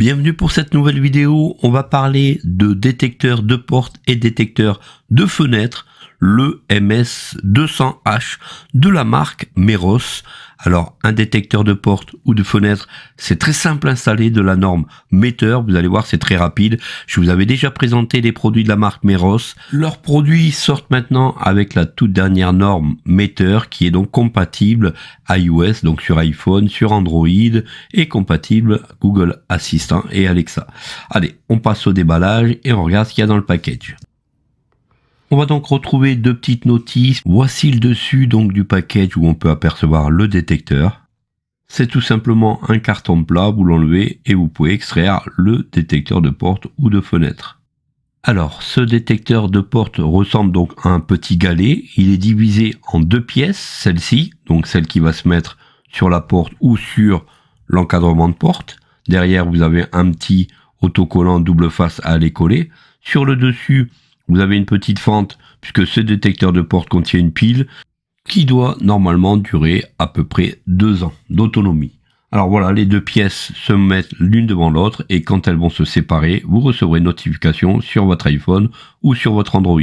Bienvenue pour cette nouvelle vidéo, on va parler de détecteur de porte et détecteur de fenêtre, le MS200H de la marque Meros alors, un détecteur de porte ou de fenêtre, c'est très simple à installer de la norme Meter. Vous allez voir, c'est très rapide. Je vous avais déjà présenté les produits de la marque Meros. Leurs produits sortent maintenant avec la toute dernière norme Meter, qui est donc compatible iOS, donc sur iPhone, sur Android, et compatible Google Assistant et Alexa. Allez, on passe au déballage et on regarde ce qu'il y a dans le package. On va donc retrouver deux petites notices. Voici le dessus donc du package où on peut apercevoir le détecteur. C'est tout simplement un carton plat, vous l'enlevez et vous pouvez extraire le détecteur de porte ou de fenêtre. Alors, ce détecteur de porte ressemble donc à un petit galet. Il est divisé en deux pièces, celle-ci, donc celle qui va se mettre sur la porte ou sur l'encadrement de porte. Derrière, vous avez un petit autocollant double face à aller coller. Sur le dessus, vous avez une petite fente puisque ce détecteur de porte contient une pile qui doit normalement durer à peu près deux ans d'autonomie. Alors voilà, les deux pièces se mettent l'une devant l'autre et quand elles vont se séparer, vous recevrez une notification sur votre iPhone ou sur votre Android.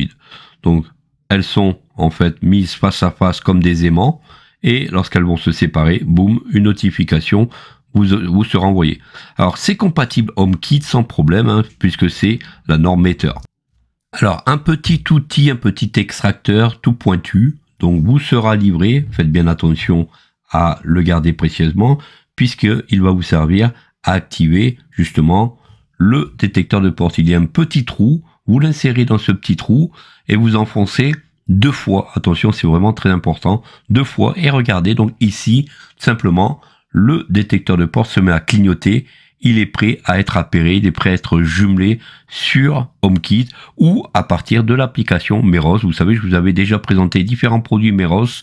Donc elles sont en fait mises face à face comme des aimants et lorsqu'elles vont se séparer, boum, une notification vous, vous sera envoyée. Alors c'est compatible HomeKit sans problème hein, puisque c'est la norme Meter. Alors, un petit outil, un petit extracteur tout pointu, donc vous sera livré, faites bien attention à le garder précieusement, puisqu'il va vous servir à activer justement le détecteur de porte. Il y a un petit trou, vous l'insérez dans ce petit trou et vous enfoncez deux fois. Attention, c'est vraiment très important. Deux fois. Et regardez, donc ici, simplement, le détecteur de porte se met à clignoter il est prêt à être appairé, il est prêt à être jumelé sur HomeKit ou à partir de l'application Meros. Vous savez, je vous avais déjà présenté différents produits Meros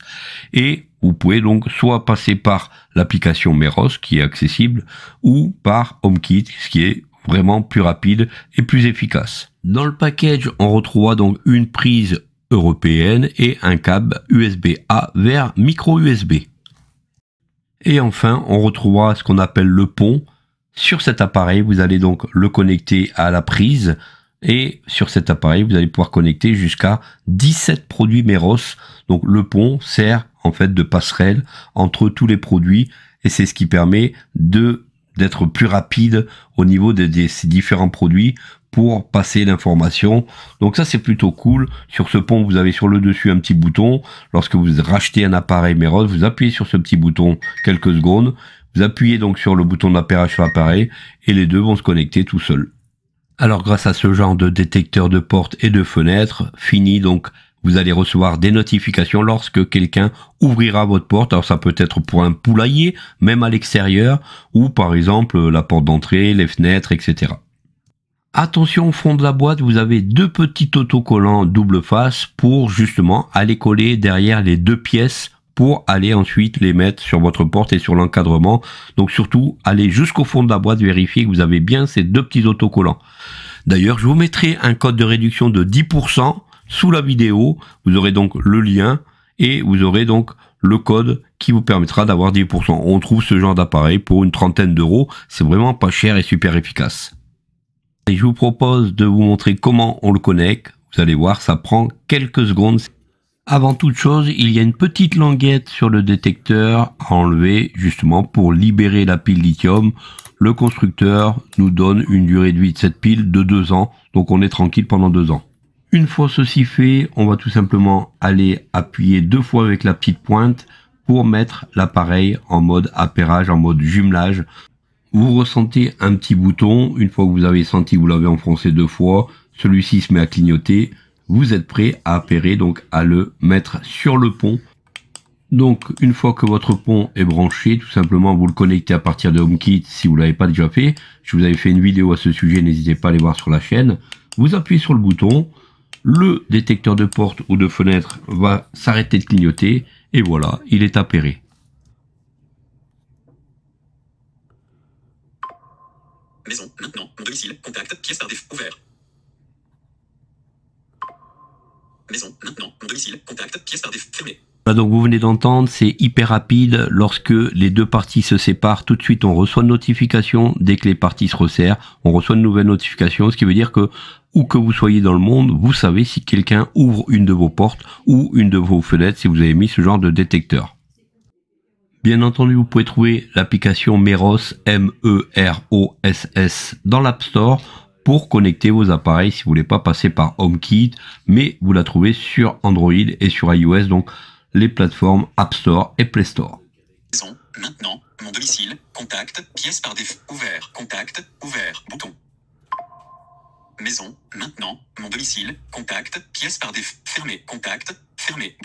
et vous pouvez donc soit passer par l'application Meros qui est accessible ou par HomeKit, ce qui est vraiment plus rapide et plus efficace. Dans le package, on retrouvera donc une prise européenne et un câble USB-A vers micro USB. Et enfin, on retrouvera ce qu'on appelle le pont, sur cet appareil, vous allez donc le connecter à la prise et sur cet appareil, vous allez pouvoir connecter jusqu'à 17 produits Meros. Donc le pont sert en fait de passerelle entre tous les produits et c'est ce qui permet de d'être plus rapide au niveau des différents produits pour passer l'information. Donc ça c'est plutôt cool. Sur ce pont, vous avez sur le dessus un petit bouton. Lorsque vous rachetez un appareil Meros, vous appuyez sur ce petit bouton quelques secondes. Vous appuyez donc sur le bouton d'appairage sur et les deux vont se connecter tout seuls. Alors grâce à ce genre de détecteur de portes et de fenêtres, fini donc vous allez recevoir des notifications lorsque quelqu'un ouvrira votre porte. Alors ça peut être pour un poulailler, même à l'extérieur, ou par exemple euh, la porte d'entrée, les fenêtres, etc. Attention au fond de la boîte, vous avez deux petits autocollants double face pour justement aller coller derrière les deux pièces pour aller ensuite les mettre sur votre porte et sur l'encadrement. Donc surtout, allez jusqu'au fond de la boîte, vérifier que vous avez bien ces deux petits autocollants. D'ailleurs, je vous mettrai un code de réduction de 10% sous la vidéo. Vous aurez donc le lien et vous aurez donc le code qui vous permettra d'avoir 10%. On trouve ce genre d'appareil pour une trentaine d'euros. C'est vraiment pas cher et super efficace. Et je vous propose de vous montrer comment on le connecte. Vous allez voir, ça prend quelques secondes. Avant toute chose, il y a une petite languette sur le détecteur à enlever justement pour libérer la pile lithium. Le constructeur nous donne une durée de vie de cette pile de deux ans, donc on est tranquille pendant deux ans. Une fois ceci fait, on va tout simplement aller appuyer deux fois avec la petite pointe pour mettre l'appareil en mode appairage, en mode jumelage. Vous ressentez un petit bouton, une fois que vous avez senti, vous l'avez enfoncé deux fois, celui-ci se met à clignoter, vous êtes prêt à appairer, donc à le mettre sur le pont. Donc une fois que votre pont est branché, tout simplement vous le connectez à partir de HomeKit si vous l'avez pas déjà fait. Je vous avais fait une vidéo à ce sujet, n'hésitez pas à aller voir sur la chaîne. Vous appuyez sur le bouton, le détecteur de porte ou de fenêtre va s'arrêter de clignoter et voilà, il est appairé. Maison, maintenant, domicile, contact, pièce par Bah, donc vous venez d'entendre, c'est hyper rapide. Lorsque les deux parties se séparent, tout de suite on reçoit une notification. Dès que les parties se resserrent, on reçoit une nouvelle notification, ce qui veut dire que où que vous soyez dans le monde, vous savez si quelqu'un ouvre une de vos portes ou une de vos fenêtres si vous avez mis ce genre de détecteur. Bien entendu, vous pouvez trouver l'application Meros M E R O S S dans l'App Store pour connecter vos appareils si vous voulez pas passer par HomeKit, mais vous la trouvez sur Android et sur iOS, donc les plateformes App Store et Play Store. Maintenant, mon domicile, contact, pièce par défaut, ouvert, contact, ouvert, bouton. Maison, maintenant, mon domicile, contact, pièce par défaut, fermé, contact,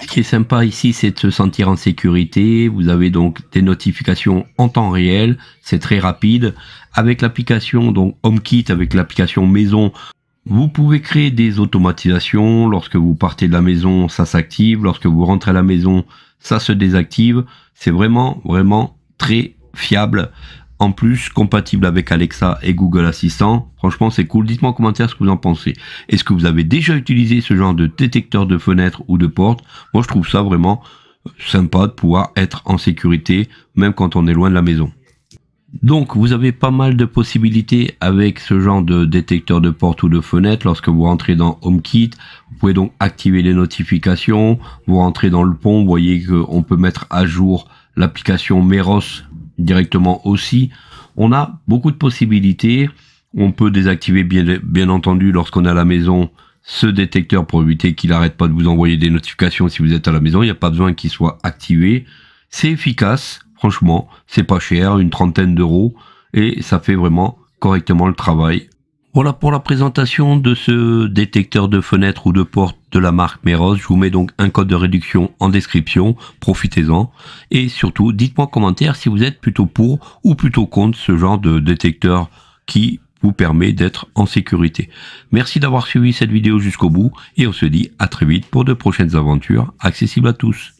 ce qui est sympa ici, c'est de se sentir en sécurité. Vous avez donc des notifications en temps réel, c'est très rapide. Avec l'application donc HomeKit, avec l'application maison, vous pouvez créer des automatisations. Lorsque vous partez de la maison, ça s'active. Lorsque vous rentrez à la maison, ça se désactive. C'est vraiment, vraiment très fiable en plus compatible avec Alexa et Google Assistant. Franchement, c'est cool. Dites-moi en commentaire ce que vous en pensez. Est-ce que vous avez déjà utilisé ce genre de détecteur de fenêtres ou de portes Moi, je trouve ça vraiment sympa de pouvoir être en sécurité, même quand on est loin de la maison. Donc vous avez pas mal de possibilités avec ce genre de détecteur de porte ou de fenêtre lorsque vous rentrez dans HomeKit. Vous pouvez donc activer les notifications, vous rentrez dans le pont, vous voyez qu'on peut mettre à jour l'application Meros directement aussi, on a beaucoup de possibilités. On peut désactiver bien, bien entendu lorsqu'on est à la maison ce détecteur pour éviter qu'il n'arrête pas de vous envoyer des notifications si vous êtes à la maison. Il n'y a pas besoin qu'il soit activé. C'est efficace, franchement, c'est pas cher, une trentaine d'euros, et ça fait vraiment correctement le travail voilà pour la présentation de ce détecteur de fenêtres ou de portes de la marque Meros. Je vous mets donc un code de réduction en description. Profitez-en. Et surtout, dites-moi en commentaire si vous êtes plutôt pour ou plutôt contre ce genre de détecteur qui vous permet d'être en sécurité. Merci d'avoir suivi cette vidéo jusqu'au bout et on se dit à très vite pour de prochaines aventures accessibles à tous.